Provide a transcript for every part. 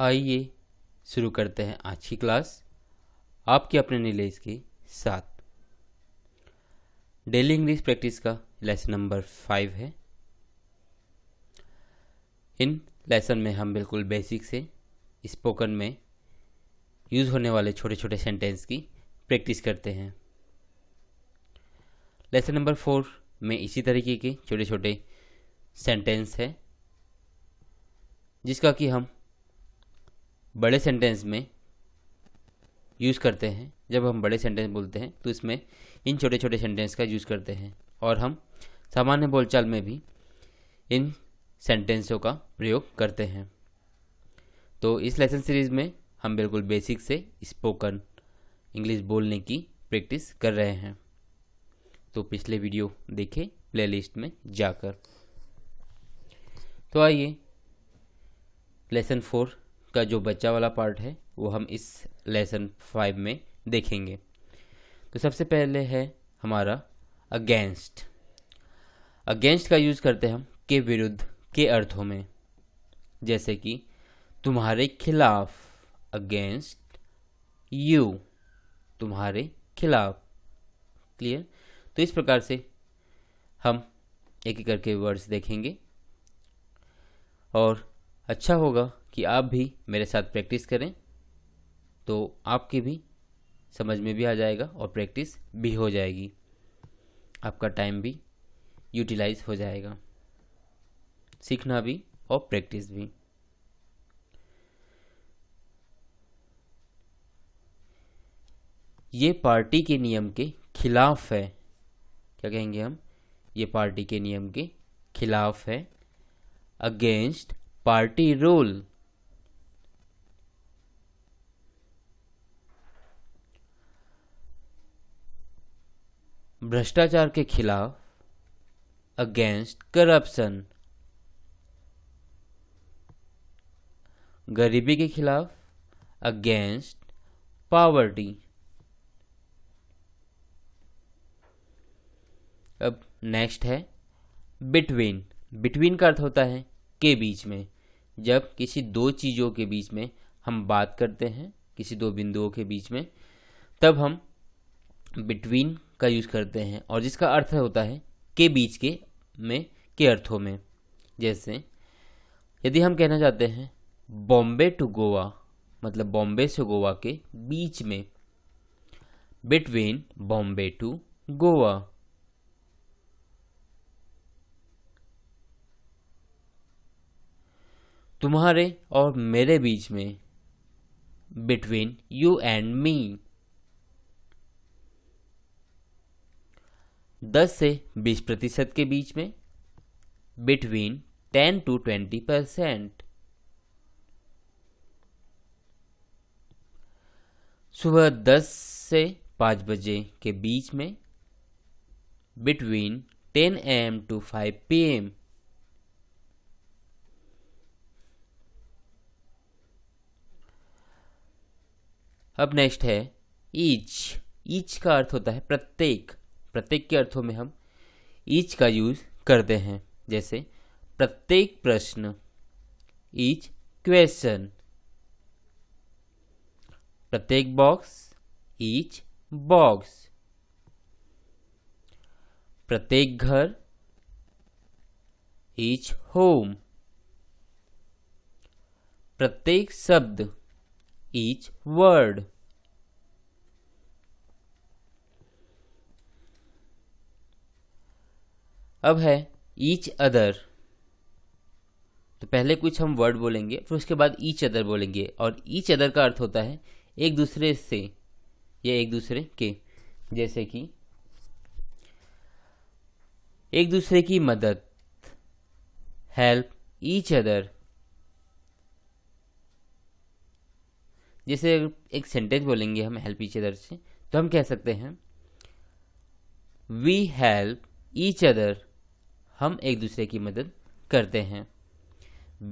आइए शुरू करते हैं आज की क्लास आपके अपने नीलेज के साथ डेली इंग्लिश प्रैक्टिस का लेसन नंबर फाइव है इन लेसन में हम बिल्कुल बेसिक से स्पोकन में यूज़ होने वाले छोटे छोटे सेंटेंस की प्रैक्टिस करते हैं लेसन नंबर फोर में इसी तरीके के छोटे छोटे सेंटेंस है जिसका कि हम बड़े सेंटेंस में यूज़ करते हैं जब हम बड़े सेंटेंस बोलते हैं तो इसमें इन छोटे छोटे सेंटेंस का यूज़ करते हैं और हम सामान्य बोलचाल में भी इन सेंटेंसों का प्रयोग करते हैं तो इस लेसन सीरीज़ में हम बिल्कुल बेसिक से स्पोकन इंग्लिश बोलने की प्रैक्टिस कर रहे हैं तो पिछले वीडियो देखें प्लेलिस्ट में जाकर तो आइए लेसन फोर उसका जो बच्चा वाला पार्ट है वो हम इस लेसन फाइव में देखेंगे तो सबसे पहले है हमारा अगेंस्ट अगेंस्ट का यूज़ करते हैं हम के विरुद्ध के अर्थों में जैसे कि तुम्हारे खिलाफ अगेंस्ट यू तुम्हारे खिलाफ क्लियर तो इस प्रकार से हम एक एक करके वर्ड्स देखेंगे और अच्छा होगा कि आप भी मेरे साथ प्रैक्टिस करें तो आपकी भी समझ में भी आ जाएगा और प्रैक्टिस भी हो जाएगी आपका टाइम भी यूटिलाइज हो जाएगा सीखना भी और प्रैक्टिस भी ये पार्टी के नियम के खिलाफ है क्या कहेंगे हम ये पार्टी के नियम के खिलाफ है अगेंस्ट पार्टी रूल भ्रष्टाचार के खिलाफ अगेंस्ट करप्शन गरीबी के खिलाफ अगेंस्ट पावर्टी अब नेक्स्ट है बिटवीन बिटवीन का अर्थ होता है के बीच में जब किसी दो चीज़ों के बीच में हम बात करते हैं किसी दो बिंदुओं के बीच में तब हम बिटवीन का यूज करते हैं और जिसका अर्थ होता है के बीच के में के अर्थों में जैसे यदि हम कहना चाहते हैं बॉम्बे टू गोवा मतलब बॉम्बे से गोवा के बीच में बिटवीन बॉम्बे टू गोवा तुम्हारे और मेरे बीच में बिटवीन यू एंड मी 10 से 20 प्रतिशत के बीच में बिटवीन 10 टू 20 परसेंट सुबह 10 से 5 बजे के बीच में between 10 M to 5 P M अब नेक्स्ट है ईच ईच का अर्थ होता है प्रत्येक प्रत्येक के अर्थों में हम ईच का यूज करते हैं जैसे प्रत्येक प्रश्न ईच क्वेश्चन प्रत्येक बॉक्स ईच बॉक्स प्रत्येक घर ईच होम प्रत्येक शब्द ईच वर्ड अब है ईच अदर तो पहले कुछ हम वर्ड बोलेंगे फिर उसके बाद ईच अदर बोलेंगे और ईच अदर का अर्थ होता है एक दूसरे से या एक दूसरे के जैसे कि एक दूसरे की मदद हेल्प ईच अदर जैसे एक सेंटेंस बोलेंगे हम हेल्प ईच अदर से तो हम कह सकते हैं वी हेल्प ईच अदर हम एक दूसरे की मदद करते हैं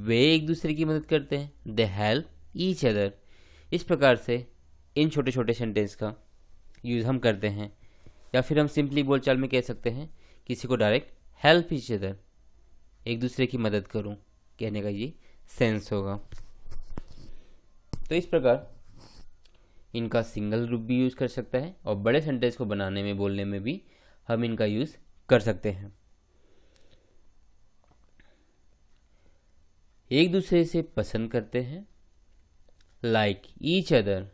वे एक दूसरे की मदद करते हैं दे हेल्प ईच अदर इस प्रकार से इन छोटे छोटे सेंटेंस का यूज़ हम करते हैं या फिर हम सिंपली बोलचाल में कह सकते हैं किसी को डायरेक्ट हेल्प ईच अदर एक दूसरे की मदद करूं कहने का ये सेंस होगा तो इस प्रकार इनका सिंगल रूप भी यूज़ कर सकता है और बड़े सेंटेंस को बनाने में बोलने में भी हम इनका यूज़ कर सकते हैं एक दूसरे से पसंद करते हैं लाइक ईच अदर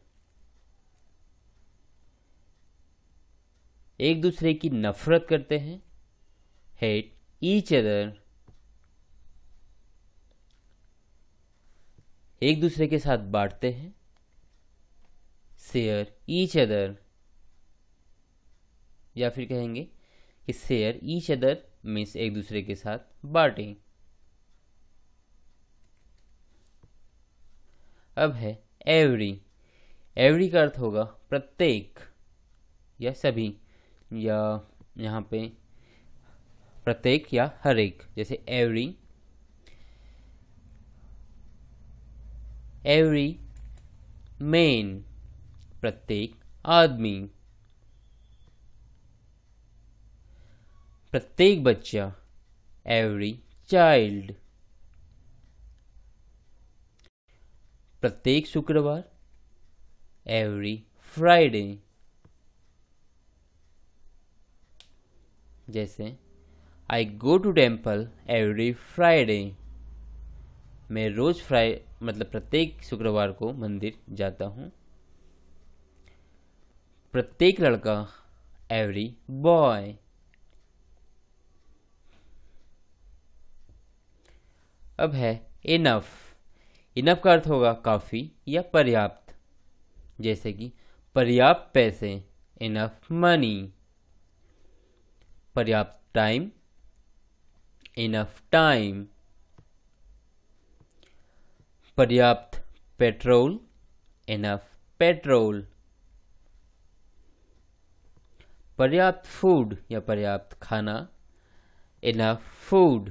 एक दूसरे की नफरत करते हैं हेट ईच अदर एक दूसरे के साथ बांटते हैं शेयर ईच अदर या फिर कहेंगे कि शेयर ईच अदर मीन्स एक दूसरे के साथ बांटें अब है एवरी एवरी का अर्थ होगा प्रत्येक या सभी या यहाँ पे प्रत्येक या हर एक जैसे एवरी एवरी मेन प्रत्येक आदमी प्रत्येक बच्चा एवरी चाइल्ड प्रत्येक शुक्रवार एवरी फ्राइडे जैसे I go to temple every Friday मैं रोज फ्राइ मतलब प्रत्येक शुक्रवार को मंदिर जाता हूँ प्रत्येक लड़का एवरी बॉय अब है इनफ इनफ का अर्थ होगा काफ़ी या पर्याप्त जैसे कि पर्याप्त पैसे इनफ मनी पर्याप्त टाइम इनफ टाइम पर्याप्त पेट्रोल इनफ पेट्रोल पर्याप्त फूड या पर्याप्त खाना इनफ फूड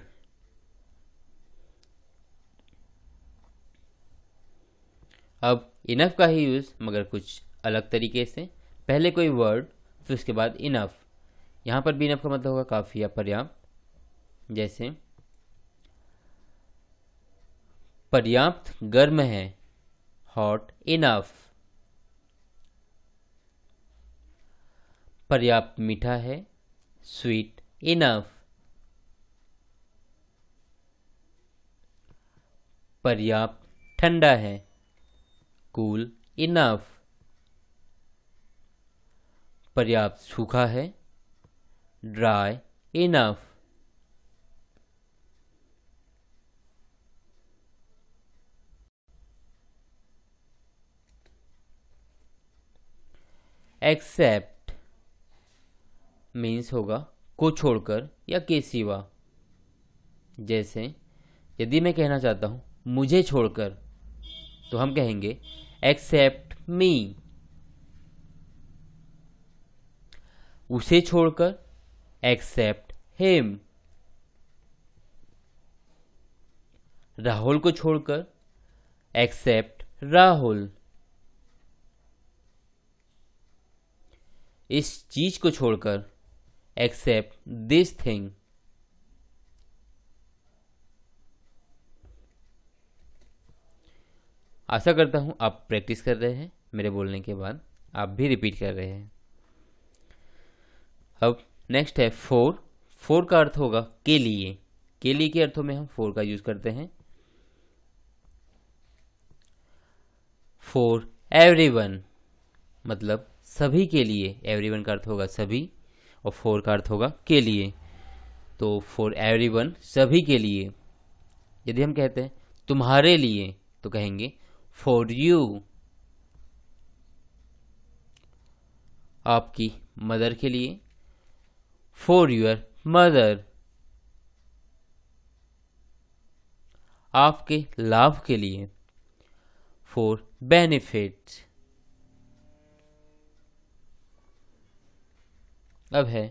अब इनफ का ही यूज़ मगर कुछ अलग तरीके से पहले कोई वर्ड फिर उसके बाद इनफ यहाँ पर भी इनफ का मतलब होगा काफ़ी या पर्याप्त जैसे पर्याप्त गर्म है हॉट इनफ पर्याप्त मीठा है स्वीट इनफ पर्याप्त ठंडा है कूल इनफ पर्याप्त सूखा है ड्राई इनफ एक्सेप्ट मीन्स होगा को छोड़कर या के सिवा जैसे यदि मैं कहना चाहता हूं मुझे छोड़कर तो हम कहेंगे एक्सेप्ट मी उसे छोड़कर एक्सेप्ट हेम राहुल को छोड़कर एक्सेप्ट राहुल इस चीज को छोड़कर एक्सेप्ट दिस थिंग आशा करता हूँ आप प्रैक्टिस कर रहे हैं मेरे बोलने के बाद आप भी रिपीट कर रहे हैं अब नेक्स्ट है फोर फोर का अर्थ होगा के लिए के लिए के अर्थों में हम फोर का यूज करते हैं एवरी एवरीवन मतलब सभी के लिए एवरीवन का अर्थ होगा सभी और फोर का अर्थ होगा के लिए तो एवरी एवरीवन सभी के लिए यदि हम कहते हैं तुम्हारे लिए तो कहेंगे फॉर यू आपकी मदर के लिए फॉर यूर मदर आपके लाभ के लिए फॉर बेनिफिट अब है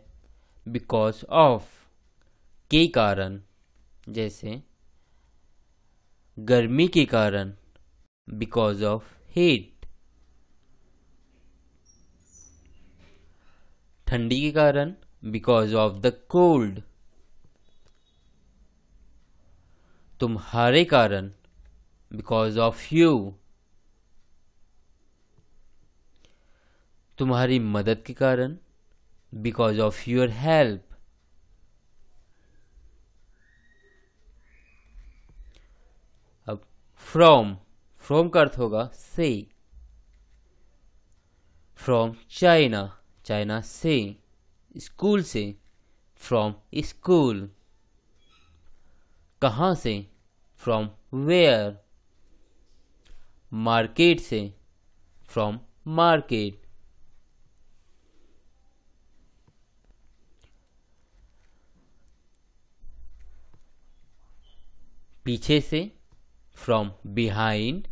बिकॉज ऑफ के कारण जैसे गर्मी के कारण because of heat ठंडी के कारण because of the cold तुम्हारे कारण because of you तुम्हारी मदद के कारण because of your help अब from फ्रॉम का अर्थ होगा से फ्रॉम चाइना चाइना से स्कूल से फ्रॉम स्कूल कहाँ से फ्रॉम वेयर मार्केट से फ्रॉम मार्केट पीछे से फ्रॉम बिहाइंड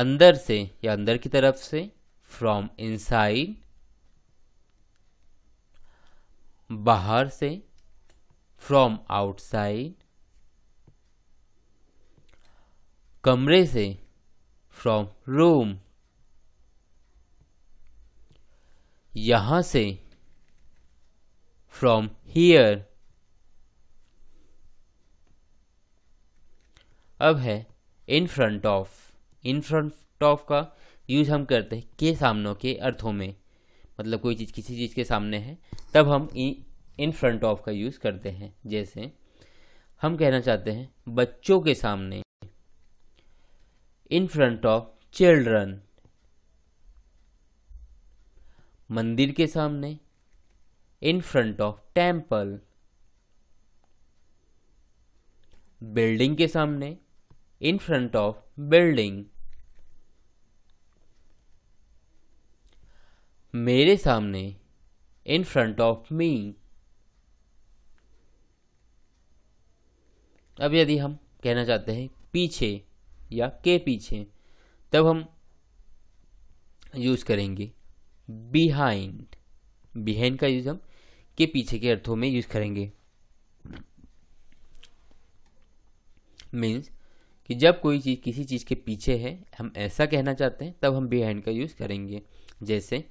अंदर से या अंदर की तरफ से फ्रॉम इनसाइड बाहर से फ्रॉम आउटसाइड कमरे से फ्रॉम रूम यहां से फ्रॉम हियर अब है in front of in front of का यूज हम करते हैं के सामनों के अर्थों में मतलब कोई चीज़ किसी चीज़ के सामने है तब हम इन फ्रंट ऑफ का यूज़ करते हैं जैसे हम कहना चाहते हैं बच्चों के सामने इन फ्रंट ऑफ चिल्ड्रन मंदिर के सामने in front of temple building के सामने इन फ्रंट ऑफ बिल्डिंग मेरे सामने इन फ्रंट ऑफ मी अब यदि हम कहना चाहते हैं पीछे या के पीछे तब हम यूज करेंगे बिहाइंड बिहाइंड का यूज हम के पीछे के अर्थों में यूज करेंगे मीन्स कि जब कोई चीज़ किसी चीज़ के पीछे है हम ऐसा कहना चाहते हैं तब हम बिहाइंड का यूज़ करेंगे जैसे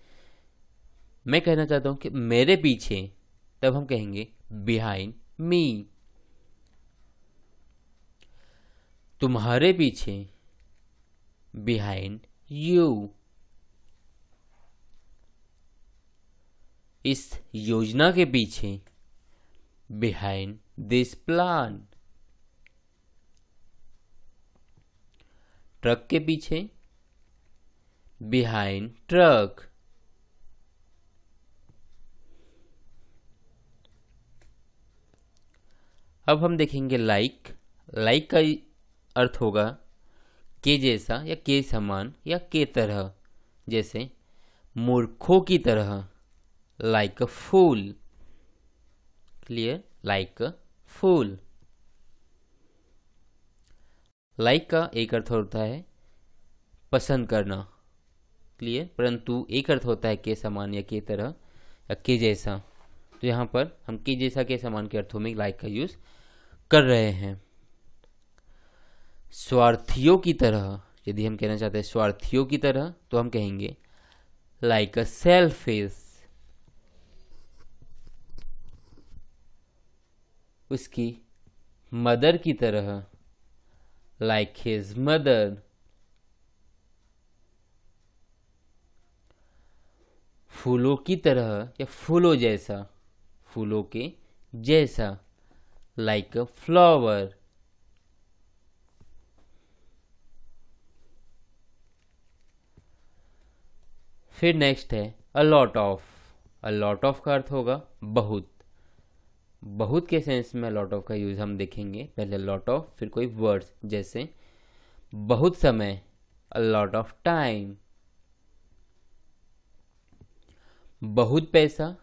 मैं कहना चाहता हूँ कि मेरे पीछे तब हम कहेंगे बिहाइंड मी तुम्हारे पीछे बिहाइंड यू इस योजना के पीछे बिहाइंड दिस प्लान ट्रक के पीछे बिहाइंड ट्रक अब हम देखेंगे लाइक लाइक का अर्थ होगा के जैसा या के समान या के तरह जैसे मूर्खों की तरह like a fool clear like a fool like का एक अर्थ होता है पसंद करना क्लियर परंतु एक अर्थ होता है के समान या के तरह या के जैसा तो यहाँ पर हम के जैसा के समान के अर्थों में लाइक का यूज़ कर रहे हैं स्वार्थियों की तरह यदि हम कहना चाहते हैं स्वार्थियों की तरह तो हम कहेंगे लाइक अ सेल्फिश उसकी मदर की तरह लाइक हिज मदर फूलों की तरह या फूलों जैसा फूलों के जैसा like a flower. फिर नेक्स्ट है a lot of a lot of का अर्थ होगा बहुत बहुत के सेंस में लॉट ऑफ का यूज हम देखेंगे पहले लॉट ऑफ फिर कोई वर्ड्स जैसे बहुत समय अ लॉट ऑफ टाइम बहुत पैसा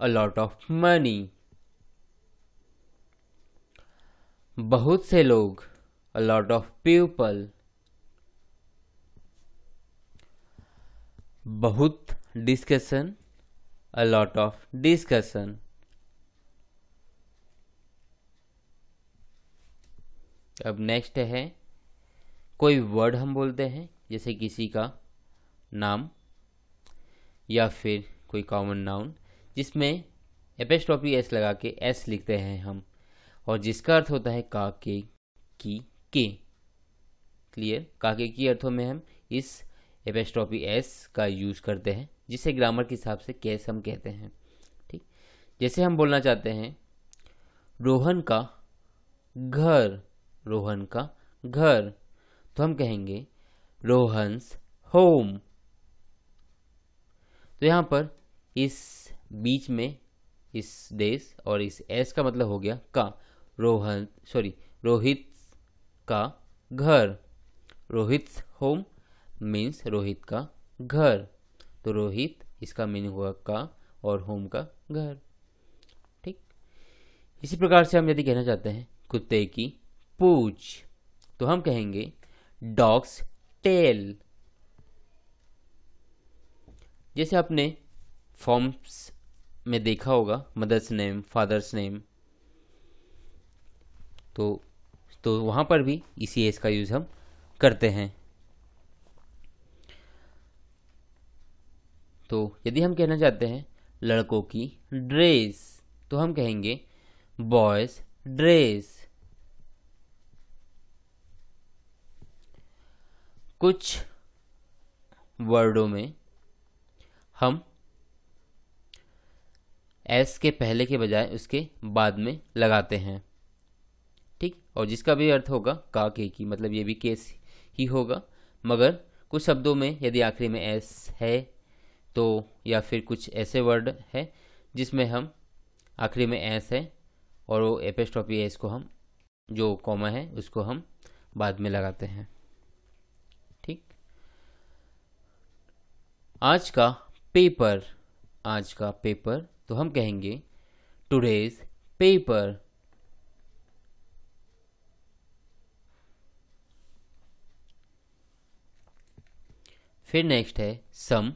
अ लॉट ऑफ मनी बहुत से लोग अ लॉट ऑफ पीपल बहुत discussion a lot of discussion अब नेक्स्ट है कोई वर्ड हम बोलते हैं जैसे किसी का नाम या फिर कोई कॉमन नाउन जिसमें एपेस्ट्रॉपी एस लगा के एस लिखते हैं हम और जिसका अर्थ होता है काके की के क्लियर काके की अर्थों में हम इस एपेस्ट्रॉपी एस का यूज करते हैं जिसे ग्रामर के हिसाब से कैस हम कहते हैं ठीक जैसे हम बोलना चाहते हैं रोहन का घर रोहन का घर तो हम कहेंगे रोहनस होम तो यहाँ पर इस बीच में इस देश और इस एस का मतलब हो गया का रोहन सॉरी रोहित का घर रोहित होम मीन्स रोहित का घर तो रोहित इसका मीनिंग हुआ का और होम का घर ठीक इसी प्रकार से हम यदि कहना चाहते हैं कुत्ते की पूछ तो हम कहेंगे डॉग्स टेल जैसे आपने फॉर्म्स में देखा होगा मदर्स नेम फादर्स नेम तो तो वहाँ पर भी ई का यूज़ हम करते हैं तो यदि हम कहना चाहते हैं लड़कों की ड्रेस तो हम कहेंगे बॉयज ड्रेस कुछ वर्डों में हम एस के पहले के बजाय उसके बाद में लगाते हैं ठीक और जिसका भी अर्थ होगा का के की मतलब ये भी केस ही होगा मगर कुछ शब्दों में यदि आखिरी में एस है तो या फिर कुछ ऐसे वर्ड है जिसमें हम आखिरी में एस है और वो एपेस्ट्रॉपी एस को हम जो कॉमा है उसको हम बाद में लगाते हैं ठीक आज का पेपर आज का पेपर तो हम कहेंगे टुडेज पेपर फिर नेक्स्ट है सम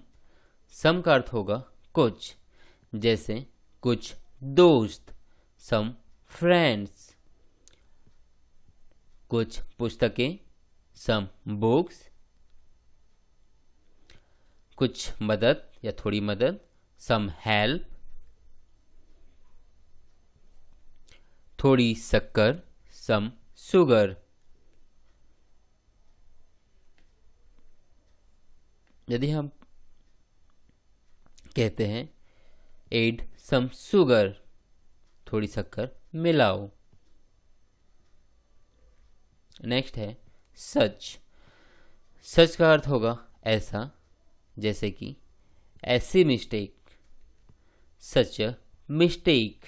सम का अर्थ होगा कुछ जैसे कुछ दोस्त सम फ्रेंड्स कुछ पुस्तकें सम बुक्स कुछ मदद या थोड़ी मदद सम हेल्प थोड़ी शक्कर सम सुगर यदि हम कहते हैं एड सम सुगर थोड़ी शक्कर मिलाओ नेक्स्ट है सच सच का अर्थ होगा ऐसा जैसे कि ऐसी मिस्टेक सच मिस्टेक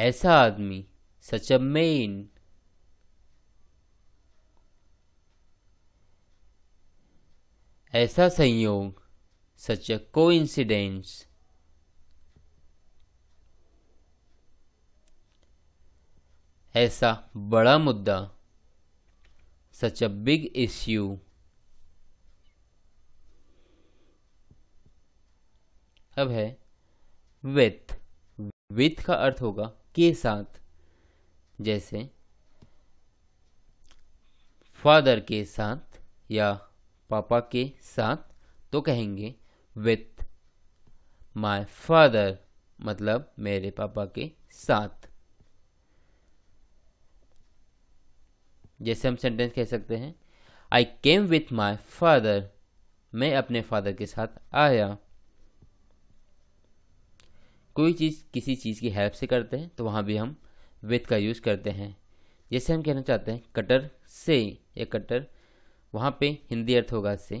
ऐसा आदमी सच अ मेन ऐसा संयोग सच अ कोइंसिडेंस ऐसा बड़ा मुद्दा सच अ बिग इश्यू अब है विथ विथ का अर्थ होगा के साथ जैसे फादर के साथ या पापा के साथ तो कहेंगे विथ माय फादर मतलब मेरे पापा के साथ जैसे हम सेंटेंस कह सकते हैं आई केम विथ माई फादर मैं अपने फादर के साथ आया कोई चीज़ किसी चीज़ की हेल्प से करते हैं तो वहां भी हम विथ का यूज़ करते हैं जैसे हम कहना चाहते हैं कटर से या कटर वहाँ पे हिंदी अर्थ होगा से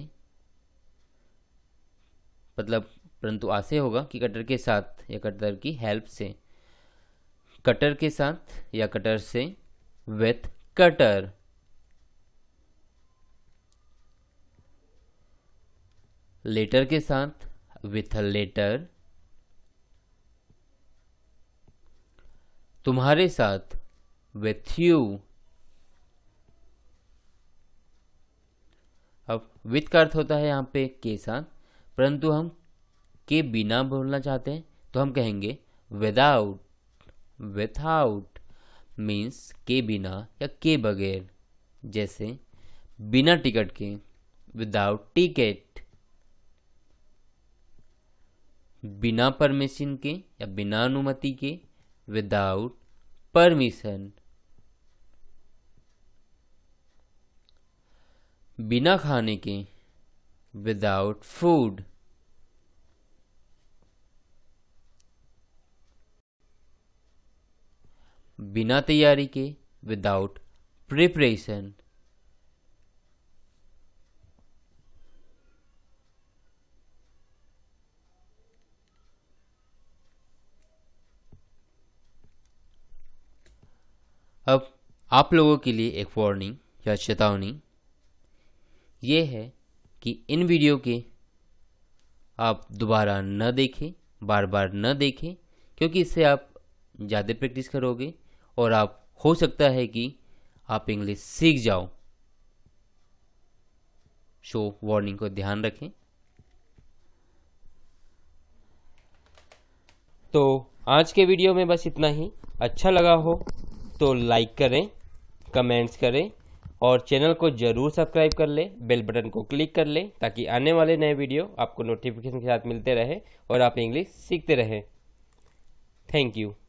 मतलब परंतु आशय होगा कि कटर के साथ या कटर की हेल्प से कटर के साथ या कटर से विथ कटर लेटर के साथ विथ लेटर तुम्हारे साथ विथ यू विथ का अर्थ होता है यहाँ पे के साथ परंतु हम के बिना बोलना चाहते हैं तो हम कहेंगे विदाउट विथआउट मीन्स के बिना या के बगैर जैसे बिना टिकट के विदाउट टिकट बिना परमिशन के या बिना अनुमति के विदाउट परमिशन बिना खाने के विदाउट फूड बिना तैयारी के विदाउट प्रिपरेशन अब आप लोगों के लिए एक वार्निंग या चेतावनी ये है कि इन वीडियो के आप दोबारा न देखें बार बार न देखें क्योंकि इससे आप ज़्यादा प्रैक्टिस करोगे और आप हो सकता है कि आप इंग्लिश सीख जाओ शो वार्निंग को ध्यान रखें तो आज के वीडियो में बस इतना ही अच्छा लगा हो तो लाइक करें कमेंट्स करें और चैनल को जरूर सब्सक्राइब कर लें बेल बटन को क्लिक कर लें ताकि आने वाले नए वीडियो आपको नोटिफिकेशन के साथ मिलते रहे और आप इंग्लिश सीखते रहें थैंक यू